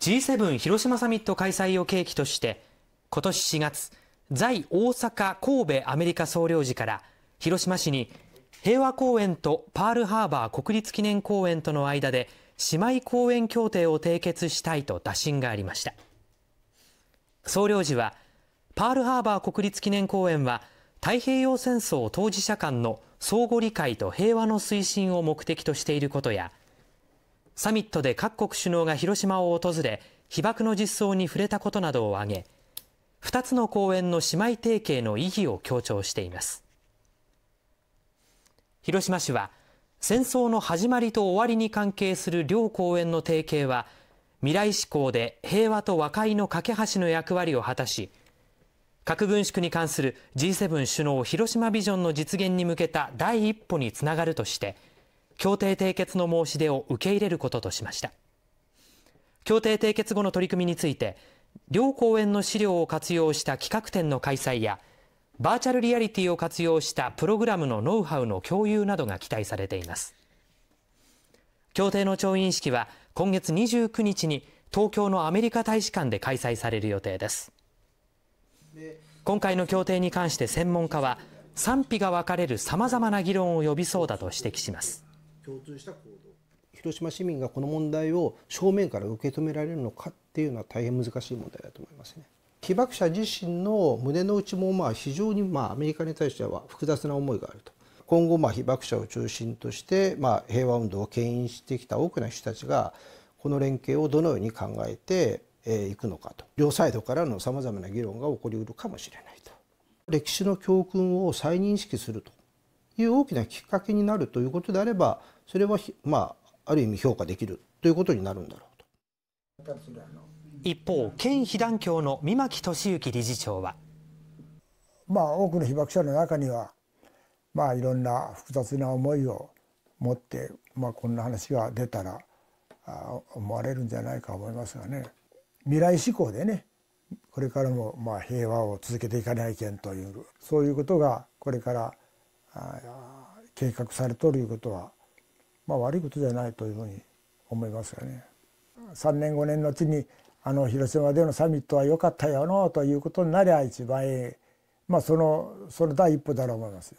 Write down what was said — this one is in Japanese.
G7 広島サミット開催を契機として今年4月在大阪神戸アメリカ総領事から広島市に平和公園とパールハーバー国立記念公園との間で姉妹公園協定を締結したいと打診がありました総領事はパールハーバー国立記念公園は太平洋戦争当事者間の相互理解と平和の推進を目的としていることやサミットで各国首脳が広島を訪れ被爆の実相に触れたことなどを挙げ2つの公園の姉妹提携の意義を強調しています広島市は戦争の始まりと終わりに関係する両公園の提携は未来志向で平和と和解の架け橋の役割を果たし核軍縮に関する G7 首脳広島ビジョンの実現に向けた第一歩につながるとして協定締結の申し出を受け入れることとしました協定締結後の取り組みについて両公演の資料を活用した企画展の開催やバーチャルリアリティを活用したプログラムのノウハウの共有などが期待されています協定の調印式は今月29日に東京のアメリカ大使館で開催される予定です今回の協定に関して専門家は賛否が分かれるさまざまな議論を呼びそうだと指摘します共通した行動広島市民がこの問題を正面から受け止められるのかっていうのは大変難しい問題だと思いますね。被爆者自身の胸の内もまあ非常にまあアメリカに対しては複雑な思いがあると今後まあ被爆者を中心としてまあ平和運動を牽引してきた多くの人たちがこの連携をどのように考えていくのかと両サイドからのさまざまな議論が起こりうるかもしれないと歴史の教訓を再認識するという大きなきっかけになるということであればそれはまあある意味評価できるということになるんだろうと一方県被団協の三牧俊之理事長はまあ多くの被爆者の中にはまあいろんな複雑な思いを持って、まあ、こんな話が出たらあ思われるんじゃないか思いますがね未来志向でねこれからもまあ平和を続けていかないけんというそういうことがこれから計画されとるいうことは、まあ、悪いことじゃないというふうに思いますよね。3年5年のうちにあの広島でのサミットは良かったよのということになりゃ一番まあそのその第一歩だろう思いますよ。